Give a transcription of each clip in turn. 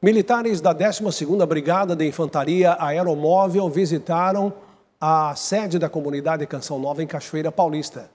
Militares da 12ª Brigada de Infantaria Aeromóvel visitaram a sede da comunidade Canção Nova em Cachoeira Paulista.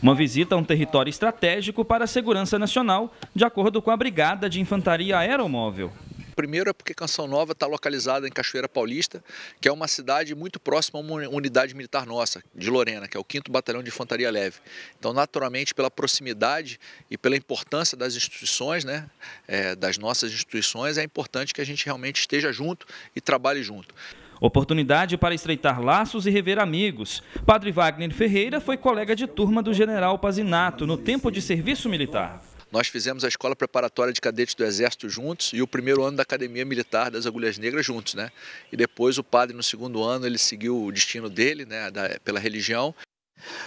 Uma visita a um território estratégico para a segurança nacional, de acordo com a Brigada de Infantaria Aeromóvel. Primeiro é porque Canção Nova está localizada em Cachoeira Paulista, que é uma cidade muito próxima a uma unidade militar nossa, de Lorena, que é o 5 Batalhão de Infantaria Leve. Então, naturalmente, pela proximidade e pela importância das instituições, né, é, das nossas instituições, é importante que a gente realmente esteja junto e trabalhe junto. Oportunidade para estreitar laços e rever amigos. Padre Wagner Ferreira foi colega de turma do general Pazinato no tempo de serviço militar. Nós fizemos a escola preparatória de cadetes do Exército juntos e o primeiro ano da Academia Militar das Agulhas Negras juntos, né? E depois o padre no segundo ano ele seguiu o destino dele, né, da, pela religião.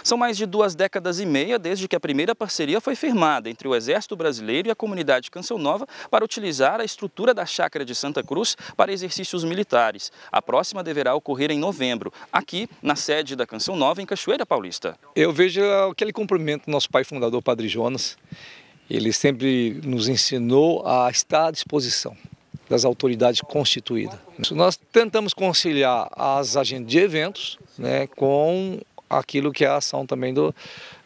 São mais de duas décadas e meia desde que a primeira parceria foi firmada entre o Exército Brasileiro e a comunidade Canção Nova para utilizar a estrutura da chácara de Santa Cruz para exercícios militares. A próxima deverá ocorrer em novembro, aqui na sede da Canção Nova, em Cachoeira Paulista. Eu vejo aquele cumprimento do nosso pai fundador, Padre Jonas, ele sempre nos ensinou a estar à disposição das autoridades constituídas. Nós tentamos conciliar as agendas de eventos né, com aquilo que é a ação também do,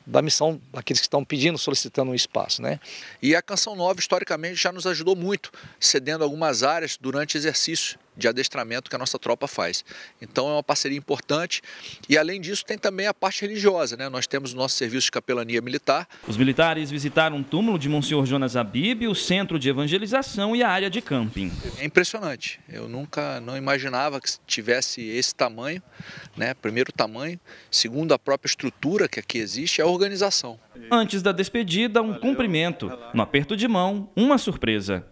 da missão daqueles que estão pedindo, solicitando um espaço. Né? E a Canção Nova, historicamente, já nos ajudou muito, cedendo algumas áreas durante exercício de adestramento que a nossa tropa faz. Então é uma parceria importante e além disso tem também a parte religiosa, né? Nós temos o nosso serviço de capelania militar. Os militares visitaram o túmulo de Monsenhor Jonas Abib, o centro de evangelização e a área de camping. É impressionante. Eu nunca não imaginava que tivesse esse tamanho, né? Primeiro tamanho, segundo a própria estrutura que aqui existe, é a organização. Antes da despedida, um Valeu. cumprimento, no aperto de mão, uma surpresa.